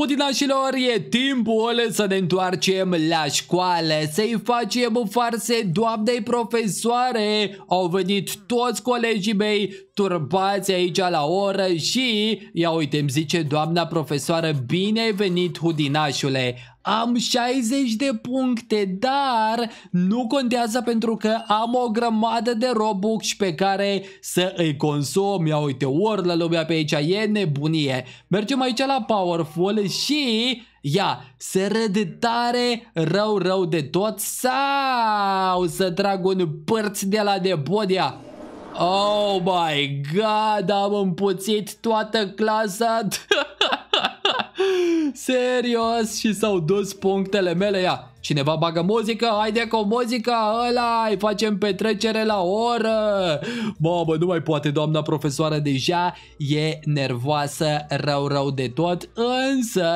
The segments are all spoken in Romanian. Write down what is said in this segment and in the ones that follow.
Udinașilor, e timpul să ne întoarcem la școală, să-i facem farse doamnei profesoare. Au venit toți colegii mei turbați aici la oră și, ia uite, îmi zice doamna profesoară, bine ai venit, Udinașule. Am 60 de puncte, dar nu contează pentru că am o grămadă de Robux pe care să îi consum. Ia uite, orlă lumea pe aici, e nebunie. Mergem aici la Powerful și Ia, se râde tare, rău, rău de tot sau să trag un părți de la bodia. Oh my god, am împuțit toată clasa Serios și s-au dus punctele mele, ia. Cineva bagă muzică, haide cu muzica ăla, îi facem petrecere la oră. Mamă, nu mai poate doamna profesoară deja, e nervoasă rău rău de tot, însă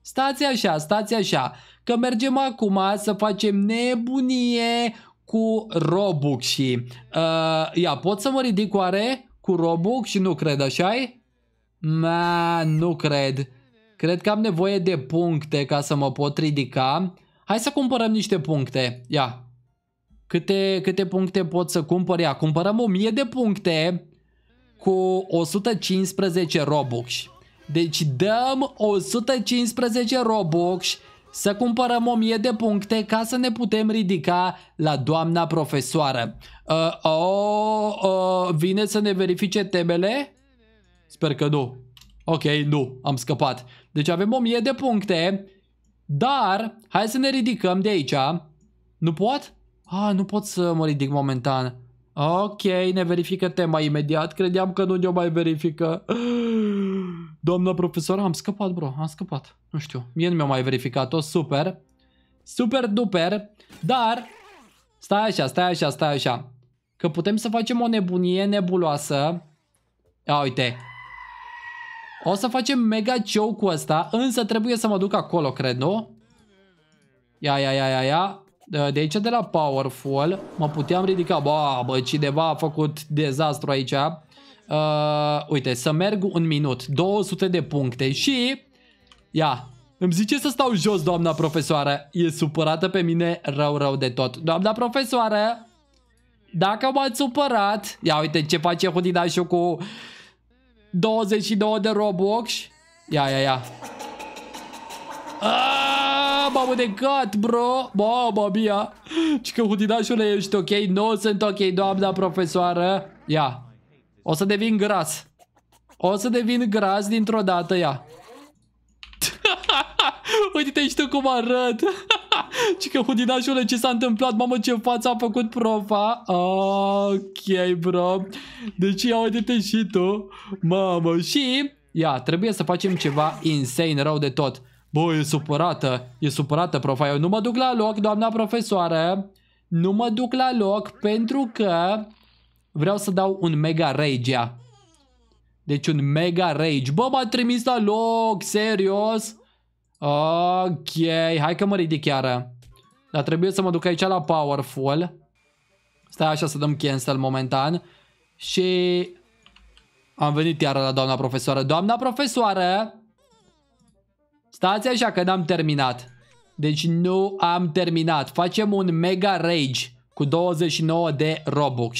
stați așa, stați așa, că mergem acum să facem nebunie cu Robux și uh, ia, pot să mă ridic oare cu Robux și nu cred, așa -i? nu cred. Cred că am nevoie de puncte ca să mă pot ridica. Hai să cumpărăm niște puncte. Ia. Câte, câte puncte pot să cumpăr? Ia, cumpărăm 1000 de puncte cu 115 Robux. Deci dăm 115 Robux să cumpărăm 1000 de puncte ca să ne putem ridica la doamna profesoară. Uh, oh, uh, vine să ne verifice temele? Sper că nu. Ok, nu, am scăpat. Deci avem 1000 de puncte, dar hai să ne ridicăm de aici. Nu pot? Ah, nu pot să mă ridic momentan. Ok, ne verifică tema imediat. Credeam că nu ne-o mai verifică. Doamna profesor, am scăpat, bro, am scăpat. Nu știu, mie nu mi-a mai verificat-o, super. Super duper, dar... Stai așa, stai așa, stai așa. Că putem să facem o nebunie nebuloasă. Ia uite, o să facem mega show cu asta, însă trebuie să mă duc acolo, cred, nu? Ia, ia, ia, ia, ia. De aici de la Powerful mă puteam ridica. Ba, bă, cineva a făcut dezastru aici. Uh, uite, să merg un minut. 200 de puncte și... Ia, îmi zice să stau jos, doamna profesoară. E supărată pe mine rău, rău de tot. Doamna profesoară, dacă m-ați supărat... Ia uite ce face Hudinașul cu 22 de Robux. Ia, ia, ia. Aaaa, m-am unecat, bro Mama mia Și că hutinașule, ești ok? Nu sunt ok, doamna profesoară Ia O să devin gras O să devin gras dintr-o dată, ia Uite-te și tu cum arăt Ci că Hudinașule, ce s-a întâmplat? Mamă, ce față a făcut profa? Ok, bro. Deci ia uite-te și tu. Mamă, și... Ia, trebuie să facem ceva insane rău de tot. Bă, e supărată. E supărată profa. Eu nu mă duc la loc, doamna profesoară. Nu mă duc la loc pentru că vreau să dau un mega rage -a. Deci un mega rage. Bă, m-a trimis la loc, serios? Ok, hai că mă ridic iară. Dar trebuie să mă duc aici la Powerful. Stai așa să dăm cancel momentan. Și am venit iară la doamna profesoară. Doamna profesoară! Stați așa că n-am terminat. Deci nu am terminat. Facem un mega rage cu 29 de Robux.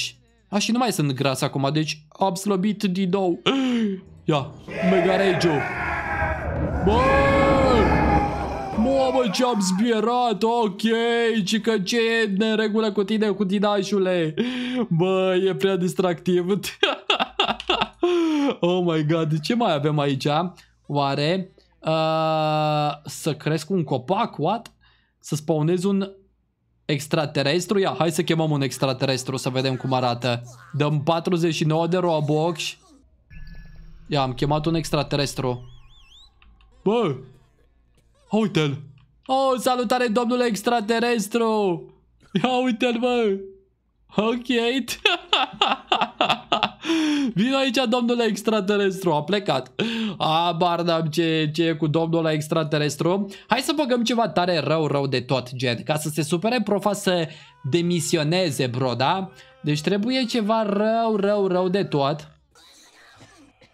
A, ah, și nu mai sunt gras acum, deci am slăbit din nou. Ia, mega rage-ul. Mamă, ce-am zbierat, ok, și că ce e de regulă cu tine, cu tinașule? Bă, e prea distractiv. oh my god, ce mai avem aici? Oare uh, să cresc un copac, what? Să spawnez un extraterestru? Ia, hai să chemăm un extraterestru să vedem cum arată. Dăm 49 de Robux. Ia, am chemat un extraterestru. Bă! Uite-l! Oh, salutare, domnule extraterestru! Ia uite-l, mă! Ok. Vin aici, domnule extraterestru. A plecat. A, n ce, ce e cu domnul extraterestru. Hai să băgăm ceva tare rău, rău de tot, gen. Ca să se supere profa să demisioneze, bro, da? Deci trebuie ceva rău, rău, rău de tot.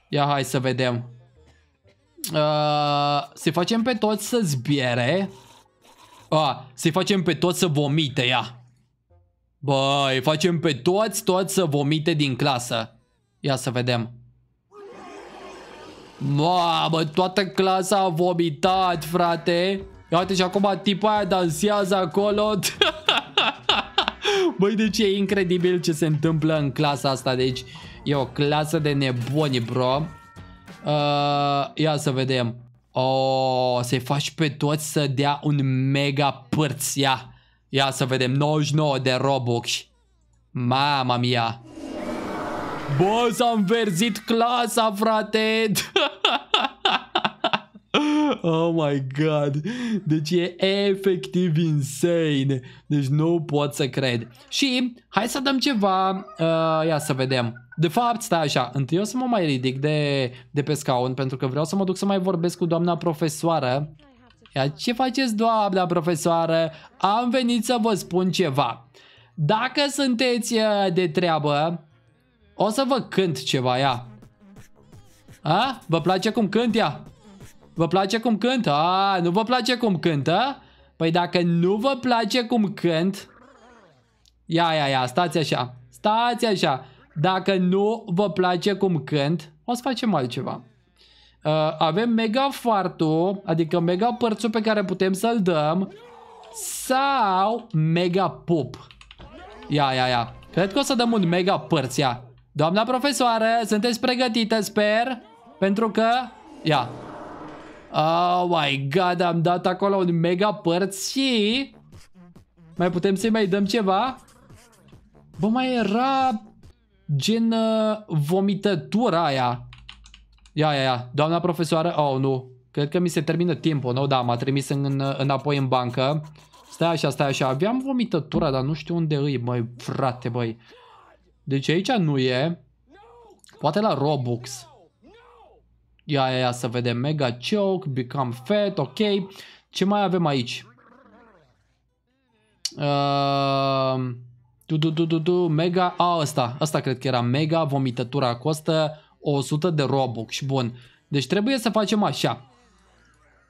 Ia hai să vedem. Uh, se facem pe toți să zbiere. Uh, ah, să facem pe toți să vomite, ia. Bă, îi facem pe toți, toți să vomite din clasă. Ia să vedem. Mamă, toată clasa a vomitat, frate. Ia uite și acum tipa aia dansează acolo. Băi, deci e incredibil ce se întâmplă în clasa asta, deci e o clasă de nebuni, bro. Uh, ia să vedem. Oh, să-i faci pe toți să dea un mega părț, Ia, ia să vedem. 99 de Robux. Mama mia. Bă, s-a înverzit clasa, frate! oh my god! Deci e efectiv insane! Deci nu pot să cred. Și hai să dăm ceva... Uh, ia să vedem. De fapt, stai așa, întâi o să mă mai ridic de, de pe scaun pentru că vreau să mă duc să mai vorbesc cu doamna profesoară. Ia, ce faceți, doamna profesoară? Am venit să vă spun ceva. Dacă sunteți uh, de treabă, o să vă cânt ceva, ia. A? Vă place cum cânt ea? Vă place cum cânt? A, nu vă place cum cântă? Păi dacă nu vă place cum cânt... Ia, ia, ia, stați așa. Stați așa. Dacă nu vă place cum cânt, o să facem altceva. Uh, avem mega fartul, adică mega părțul pe care putem să-l dăm sau mega pup. Ia, ia, ia. Cred că o să dăm un mega părț, ia. Doamna profesoară, sunteți pregătite, sper? Pentru că... Ia. Oh my god, am dat acolo un mega părț și... Mai putem să-i mai dăm ceva? Bă, mai era gen uh, vomitătura aia. Ia, ia, ia, doamna profesoară, oh, nu, cred că mi se termină timpul, nu, da, m-a trimis în, înapoi în bancă. Stai așa, stai așa, aveam vomitătura, dar nu știu unde îi, măi, frate, băi. Deci aici nu e, poate la Robux. Ia, ia, ia, să vedem, mega choke, become fat, ok. Ce mai avem aici? Uh... Du, du, du, du, du, mega, a, asta, asta cred că era mega, vomitătura costă 100 de robux, bun. Deci trebuie să facem așa.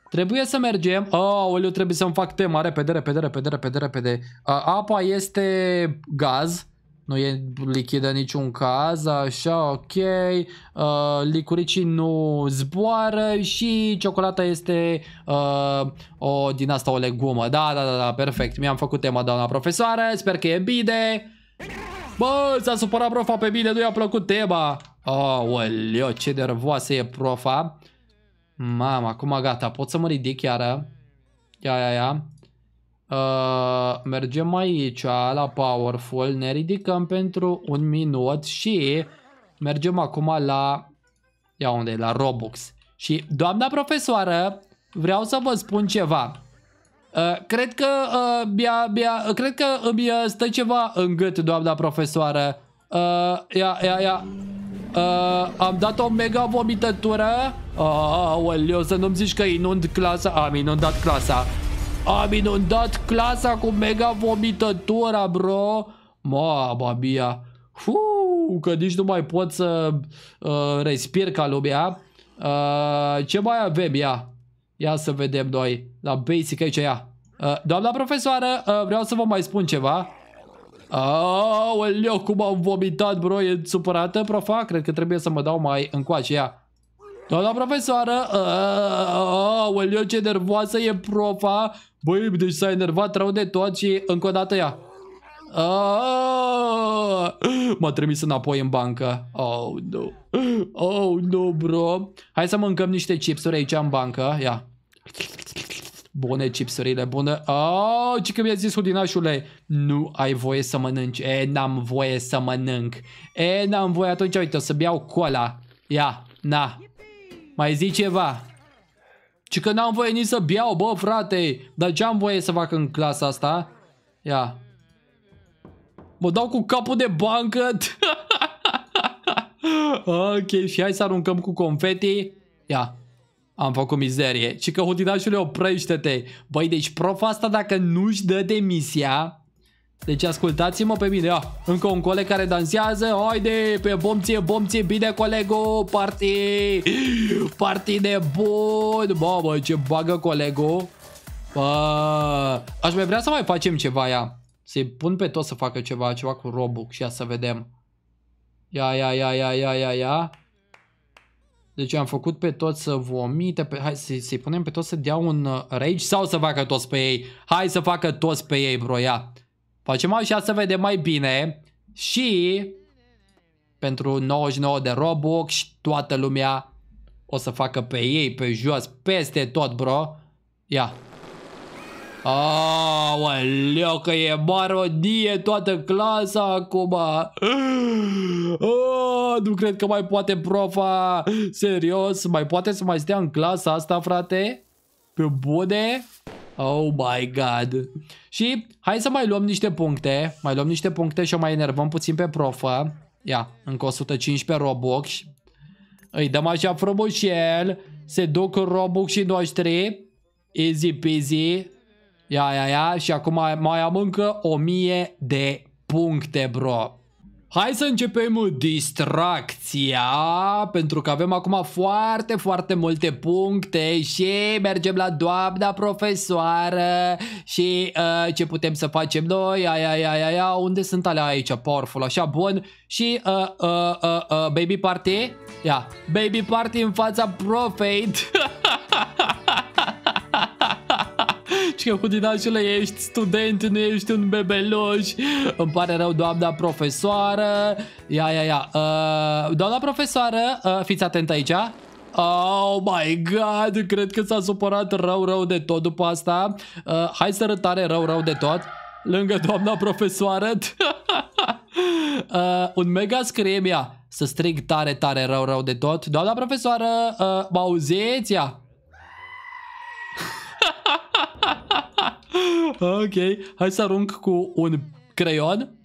Trebuie să mergem, aoleu, trebuie să-mi fac tema, repede, repede, repede, repede, repede. A, apa este gaz, nu e lichidă în niciun caz, așa, ok, uh, licuricii nu zboară și ciocolata este uh, o din asta, o legumă, da, da, da, da perfect, mi-am făcut tema, doamna profesoară, sper că e bine, bă, s-a supărat profa pe mine, nu i-a plăcut tema, aoleo, oh, ce nervoasă e profa, mama, acum gata, pot să mă ridic iară, ia, ia, ia, Uh, mergem aici la Powerful, ne ridicăm pentru un minut și mergem acum la... Ia unde e? La Robux. Și doamna profesoară, vreau să vă spun ceva. Uh, cred că uh, bia, bia, cred că îmi uh, stă ceva în gât, doamna profesoară. Uh, ia, ia, ia. Uh, am dat o mega vomitătură. Uh, O să nu-mi zici că inund clasa. Am inundat clasa. Am inundat clasa cu mega vomitătura, bro. Mama mia. Fuu, că nici nu mai pot să uh, respir ca lumea. Uh, ce mai avem? Ia. Ia să vedem noi. La basic aici, ia. Uh, doamna profesoară, uh, vreau să vă mai spun ceva. Aoleu, cum am vomitat, bro, e supărată, profa? Cred că trebuie să mă dau mai încoace, ia. Doamna profesoară, aoleu ce nervoasă e profa. Băi, deci s-a enervat rău de tot și încă o dată ea. M-a trimis înapoi în bancă. Oh, no. Oh, no, bro. Hai să mâncăm niște chipsuri aici în bancă. Ia. Bune chipsurile, bune. Oh, ce că mi-a zis hudinașule. nu ai voie să mănânci. E, n-am voie să mănânc. E, n-am voie. Atunci, uite, o să beau cola. Ia, na, mai zici ceva? Ci că n-am voie nici să biau bă, frate. Dar ce am voie să fac în clasa asta? Ia. Mă dau cu capul de bancă. ok, și hai să aruncăm cu confeti. Ia. Am făcut mizerie. ci că hutinașule oprește-te. Băi, deci profa asta dacă nu-și dă demisia, deci ascultați-mă pe mine, ia. încă un coleg care dansează, haide, pe bomție, bomție, bine colego, party, party de bun, mamă, ce bagă colego. Bă, aș mai vrea să mai facem ceva ia, să pun pe toți să facă ceva, ceva cu Robux, ia să vedem. Ia, ia, ia, ia, ia, ia, ia. Deci am făcut pe toți să vomite, pe... hai să-i să punem pe toți să dea un uh, rage sau să facă toți pe ei. Hai să facă toți pe ei, broia. Facem așa să vedem mai bine și pentru 99 de Robux toată lumea o să facă pe ei, pe jos, peste tot, bro. Ia. Aoleu, că e barodie toată clasa acum. Oh, nu cred că mai poate profa. Serios, mai poate să mai stea în clasa asta, frate? Pe bune? Oh my god. Și hai să mai luăm niște puncte. Mai luăm niște puncte și o mai enervăm puțin pe profă. Ia, încă 115 Robux. Îi dăm așa el. Se duc Robux și noștri. Easy peasy. Ia, ia, ia. Și acum mai am încă 1000 de puncte, bro. Hai să începem distracția, pentru că avem acum foarte, foarte multe puncte și mergem la doamna profesoară și uh, ce putem să facem noi, aia, aia, aia, aia, unde sunt alea aici, powerful, așa, bun, și uh, uh, uh, uh, baby party, ia, baby party în fața profeit. cu dinașule, ești student, nu ești un bebeluș. Îmi pare rău, doamna profesoară. Ia, ia, ia. Uh, doamna profesoară, uh, fiți atent aici. Oh my god, cred că s-a supărat rău, rău de tot după asta. Uh, hai să rătare rău, rău de tot. Lângă doamna profesoară. uh, un mega scrie ea. Să strig tare, tare, rău, rău de tot. Doamna profesoară, uh, mă auziți? Ia. ok, hai să arunc cu un creion.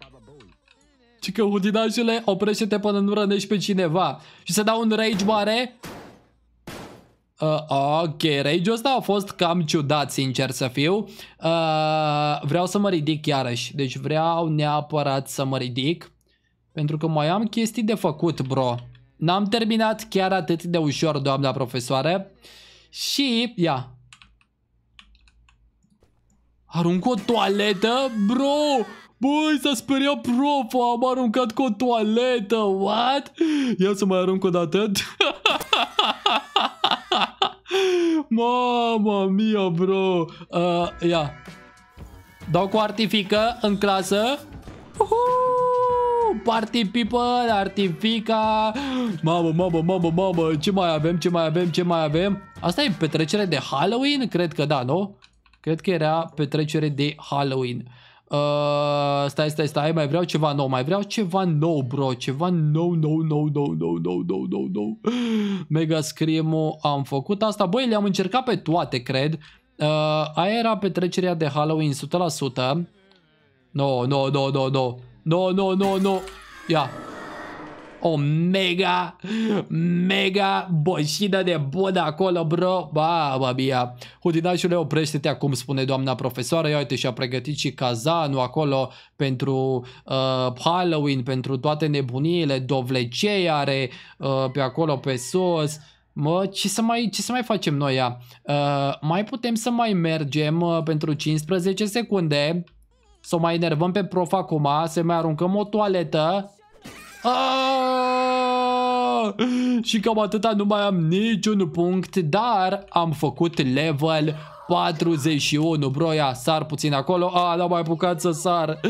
Și că hudinașule, oprește-te până nu rănești pe cineva. Și să dau un rage mare. Uh, ok, rage-ul ăsta a fost cam ciudat, sincer să fiu. Uh, vreau să mă ridic iarăși. Deci vreau neapărat să mă ridic. Pentru că mai am chestii de făcut, bro. N-am terminat chiar atât de ușor, doamna profesoare. Și, ia, Arunc o toaletă? Bro! Băi, s-a speriat profa, am aruncat cu o toaletă, what? Ia să mai arunc o dată. Mama mia, bro. Uh, ia. Dau cu artifică în clasă. Party people, artifica. Mamă, mamă, mamă, mamă. Ce mai avem, ce mai avem, ce mai avem? Asta e petrecere de Halloween? Cred că da, nu? Cred că era petrecere de Halloween. Uh, stai, stai, stai, mai vreau ceva nou, mai vreau ceva nou, bro, ceva nou, nou, nou, nou, nou, nou, nou, nou, nou. Mega scream am făcut asta. Băi, le-am încercat pe toate, cred. Uh, aia era petrecerea de Halloween 100%. No, no, no, no, no. No, no, no, no. Ia. Yeah o mega, mega boșină de bună acolo, bro. Mamă mia. Hudinașule, oprește-te acum, spune doamna profesoară. Ia uite, și-a pregătit și cazanul acolo pentru uh, Halloween, pentru toate nebuniile. Dovlecei are uh, pe acolo, pe sus. Mă, ce să mai, ce să mai facem noi Uh, mai putem să mai mergem uh, pentru 15 secunde. Să o mai enervăm pe prof acum, să mai aruncăm o toaletă Ah! Și cam atâta nu mai am niciun punct, dar am făcut level 41, broia, sar puțin acolo, a, ah, n-am mai apucat să sar,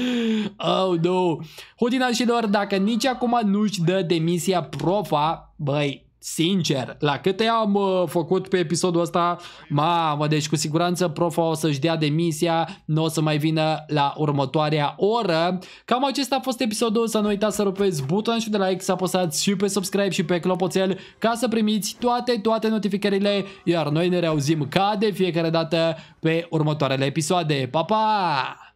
oh no, hutinașilor, dacă nici acum nu-și dă demisia profa, băi, Sincer, la câte am uh, făcut pe episodul ăsta, mamă, deci cu siguranță profa o să-și dea demisia, nu o să mai vină la următoarea oră. Cam acesta a fost episodul, să nu uitați să rupeți butonul și de like, să apăsați și pe subscribe și pe clopoțel ca să primiți toate, toate notificările, iar noi ne reauzim ca de fiecare dată pe următoarele episoade. Pa, pa!